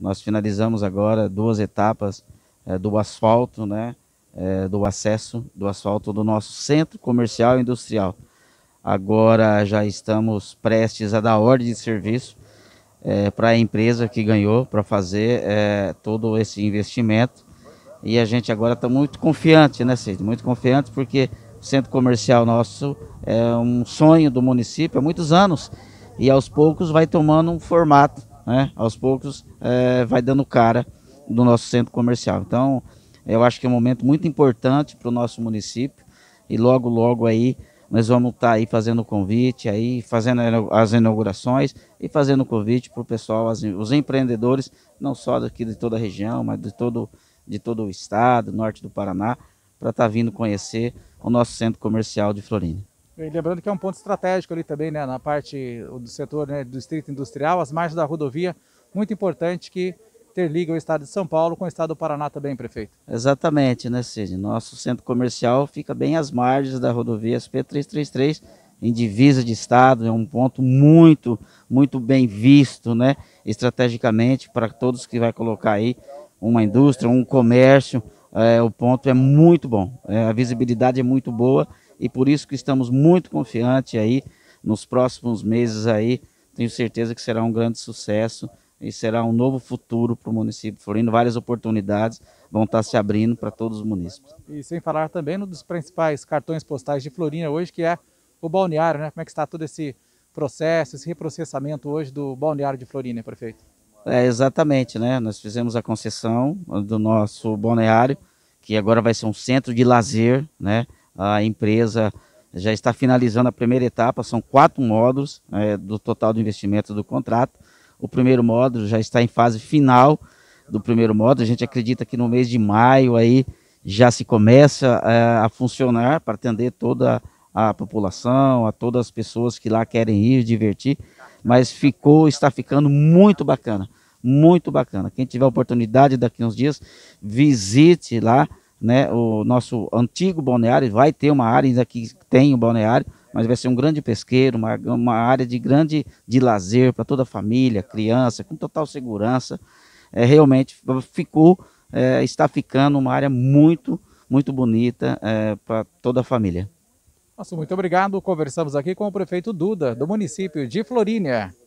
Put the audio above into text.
Nós finalizamos agora duas etapas é, do asfalto, né? É, do acesso do asfalto do nosso centro comercial e industrial. Agora já estamos prestes a dar ordem de serviço é, para a empresa que ganhou para fazer é, todo esse investimento. E a gente agora está muito confiante, né, Cid? Muito confiante porque o centro comercial nosso é um sonho do município há muitos anos e aos poucos vai tomando um formato né, aos poucos é, vai dando cara do nosso centro comercial. Então, eu acho que é um momento muito importante para o nosso município e logo, logo aí nós vamos estar tá aí fazendo o convite, aí fazendo as inaugurações e fazendo o convite para o pessoal, as, os empreendedores, não só daqui de toda a região, mas de todo, de todo o estado, norte do Paraná, para estar tá vindo conhecer o nosso centro comercial de Florinda. E lembrando que é um ponto estratégico ali também, né, na parte do setor né, do distrito industrial, as margens da rodovia, muito importante que interliga o estado de São Paulo com o estado do Paraná também, prefeito. Exatamente, né, Cid? Nosso centro comercial fica bem às margens da rodovia SP333, em divisa de estado, é um ponto muito, muito bem visto, né, estrategicamente para todos que vai colocar aí uma indústria, um comércio, é, o ponto é muito bom, é, a visibilidade é muito boa e por isso que estamos muito confiantes aí nos próximos meses aí, tenho certeza que será um grande sucesso e será um novo futuro para o município de Florindo, várias oportunidades vão estar tá se abrindo para todos os municípios. E sem falar também um dos principais cartões postais de Florinda hoje, que é o balneário, né? Como é que está todo esse processo, esse reprocessamento hoje do balneário de Florinda, prefeito? É, exatamente, né? Nós fizemos a concessão do nosso balneário, que agora vai ser um centro de lazer, né? A empresa já está finalizando a primeira etapa, são quatro módulos é, do total do investimento do contrato. O primeiro módulo já está em fase final do primeiro módulo. A gente acredita que no mês de maio aí já se começa é, a funcionar para atender toda a população, a todas as pessoas que lá querem ir divertir mas ficou, está ficando muito bacana, muito bacana. Quem tiver oportunidade daqui uns dias, visite lá, né, o nosso antigo balneário, vai ter uma área, ainda que tem o balneário, mas vai ser um grande pesqueiro, uma, uma área de grande de lazer para toda a família, criança, com total segurança. É, realmente ficou, é, está ficando uma área muito, muito bonita é, para toda a família. Nosso muito obrigado. Conversamos aqui com o prefeito Duda, do município de Florínia.